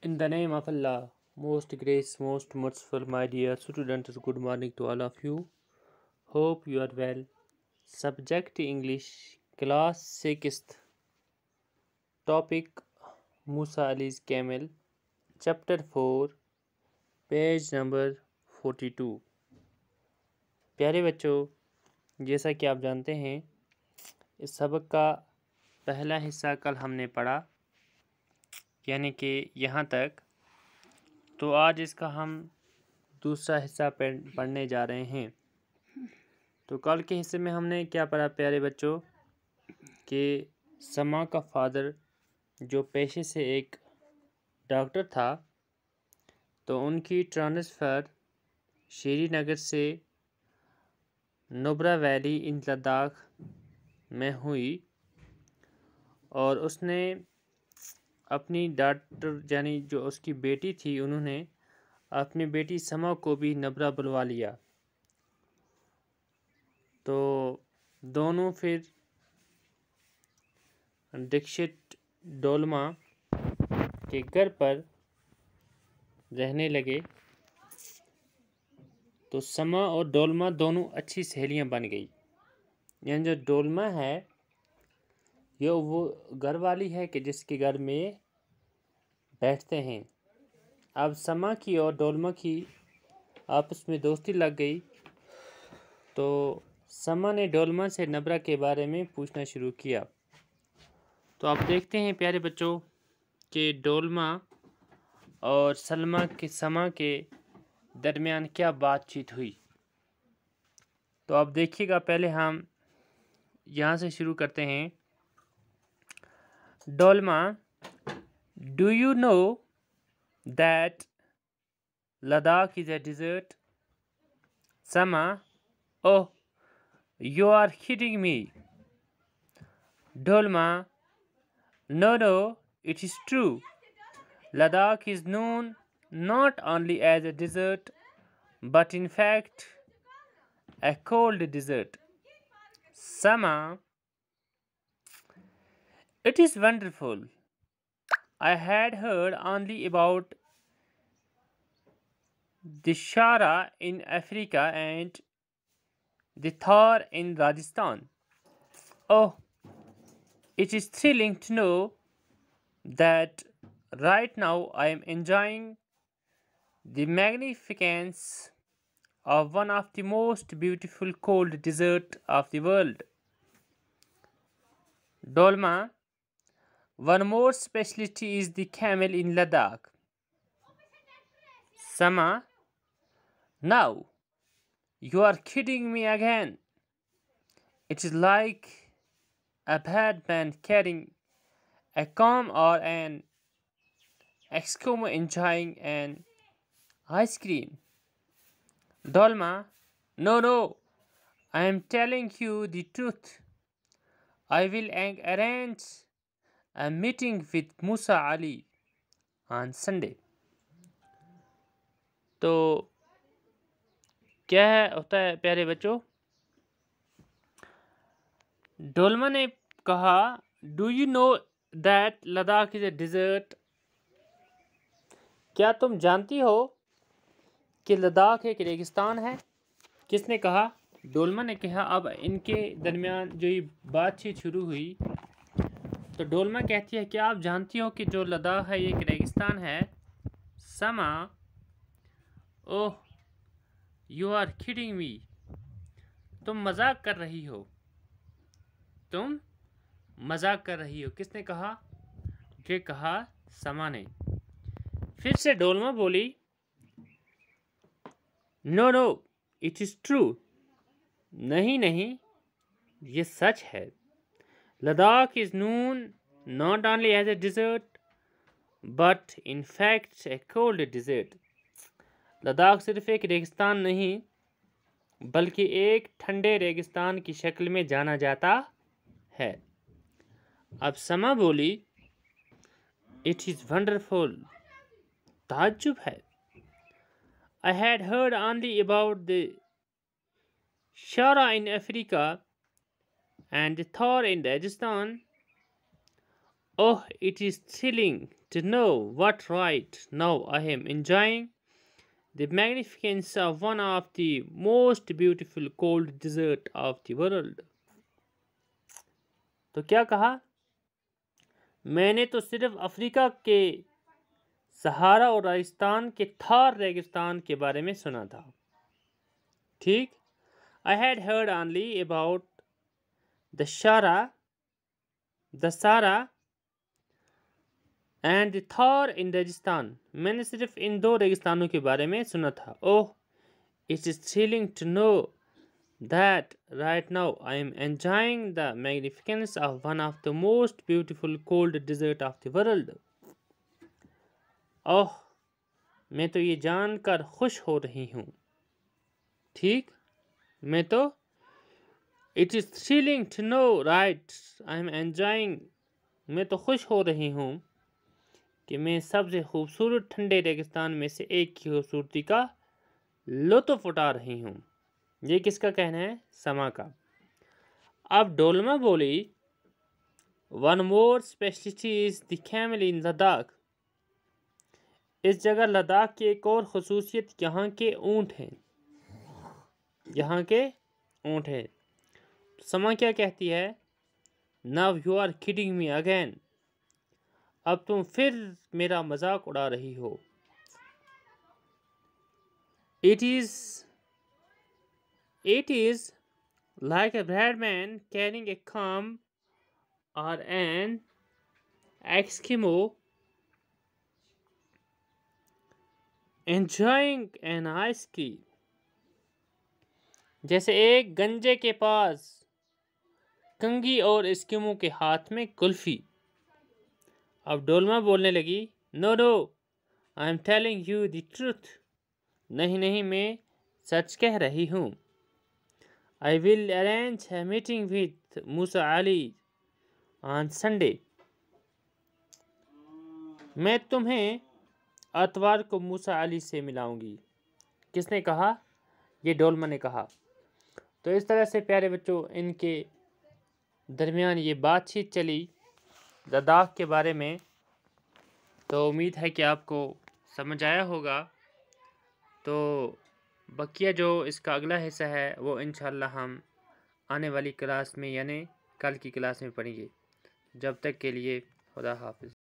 In the name of Allah, most grace, most merciful, my dear students, good morning to all of you. Hope you are well. Subject English, class 6th. Topic Musa Ali's camel, chapter 4, page number 42. प्यारे बच्चों जैसा कि आप जानते हैं इस सबक का पहला हिस्सा कल हमने पढ़ा यानी कि यहाँ तक तो आज इसका हम दूसरा हिस्सा पढ़ने जा रहे हैं तो कल के हिस्से में हमने क्या पढ़ा प्यारे बच्चों कि समा का फादर जो पेशे से एक डॉक्टर था तो उनकी ट्रांसफ़र श्रीनगर से नुबरा वैली इन लद्दाख में हुई और उसने अपनी डॉटर यानी जो उसकी बेटी थी उन्होंने अपनी बेटी समा को भी नबरा बुलवा लिया तो दोनों फिर दीक्षित डोलमा के घर पर रहने लगे तो समा और डोलमा दोनों अच्छी सहेलियां बन गई यानी जो डोलमा है यह वो घर वाली है कि जिसके घर में बैठते हैं अब समा की और डोलमा की आपस में दोस्ती लग गई तो समा ने डोलमा से नबरा के बारे में पूछना शुरू किया तो आप देखते हैं प्यारे बच्चों कि डोलमा और सलमा के समा के दरमियान क्या बातचीत हुई तो आप देखिएगा पहले हम यहाँ से शुरू करते हैं Dolma, do you know that Ladakh is a desert? Sama, oh, you are kidding me. Dolma, no, no, it is true. Ladakh is known not only as a desert, but in fact, a cold desert. Sama, It is wonderful. I had heard only about the Shara in Africa and the Thar in Rajasthan. Oh, it is thrilling to know that right now I am enjoying the magnificence of one of the most beautiful cold desert of the world. Dolma one more specialty is the camel in Ladakh. Sama, now, you are kidding me again. It is like a bad man carrying a comb or an Eskimo enjoying an ice cream. Dolma, no, no, I am telling you the truth. I will arrange a meeting with Musa Ali on Sunday. तो क्या है होता है प्यारे बच्चों डोलमा ने कहा do you know that Ladakh is a desert क्या तुम जानती हो कि लद्दाख एक रेगिस्तान है किसने कहा डोलमा ने कहा अब इनके दरमियान जो ये बातचीत शुरू हुई तो डोलमा कहती है कि आप जानती हो कि जो लद्दाख है ये रेगिस्तान है Sama oh you are kidding me तुम मजाक कर रही हो तुम मजाक कर रही हो किसने कहा ये कहा समा ने फिर से डोलमा बोली no no it is true नहीं नहीं ये सच है Ladakh is known not only as a desert but in fact a cold desert. Ladakh सिर्फ एक रेगिस्तान नहीं बल्कि एक ठंडे रेगिस्तान की शक्ल में जाना जाता है अब समा बोली इट इज़ वंडरफुल ताजुब है I had heard only about the Sahara in Africa and Thor in Rajasthan. Oh, it is thrilling to know what right now I am enjoying the magnificence of one of the most beautiful cold desert of the world. तो क्या कहा मैंने तो सिर्फ Africa के सहारा और राजस्थान के थार रेगिस्तान के बारे में सुना था ठीक I had heard only about the Sahara the Sahara and Thar in रेगिस्तान मैंने सिर्फ इन दो रेगिस्तानों के बारे में सुना था oh it is thrilling to know that right now I am enjoying the magnificence of one of the most beautiful cold desert of the world oh मैं तो ये जानकर खुश हो रही हूँ ठीक मैं तो it is thrilling to know right I am enjoying मैं तो खुश हो रही हूँ कि मैं सबसे खूबसूरत ठंडे रेगिस्तान में से एक की खूबसूरती का लुत्फ उठा रही हूँ ये किसका कहना है समा का अब डोलमा बोली one more speciality is the family in Ladakh इस जगह लद्दाख की एक और खसूसियत यहाँ के ऊँट हैं यहाँ के ऊँट हैं समा क्या कहती है now you are kidding me again अब तुम फिर मेरा मजाक उड़ा रही हो it is it is like a bald man carrying a comb or an Eskimo enjoying an ice cream जैसे एक गंजे के पास कंगी और एस्किमो के हाथ में कुल्फी अब डोलमा बोलने लगी no no I am telling you the truth नहीं नहीं मैं सच कह रही हूँ I will arrange a meeting with Musa Ali on Sunday मैं तुम्हें आतवार को मूसा अली से मिलाऊंगी किसने कहा ये डोलमा ने कहा तो इस तरह से प्यारे बच्चों इनके दरमियान ये बातचीत चली लद्दाख के बारे में तो उम्मीद है कि आपको समझ आया होगा तो बकिया जो इसका अगला हिस्सा है वो इन हम आने वाली क्लास में यानी कल की क्लास में पढ़ेंगे जब तक के लिए खुदा हाफिज़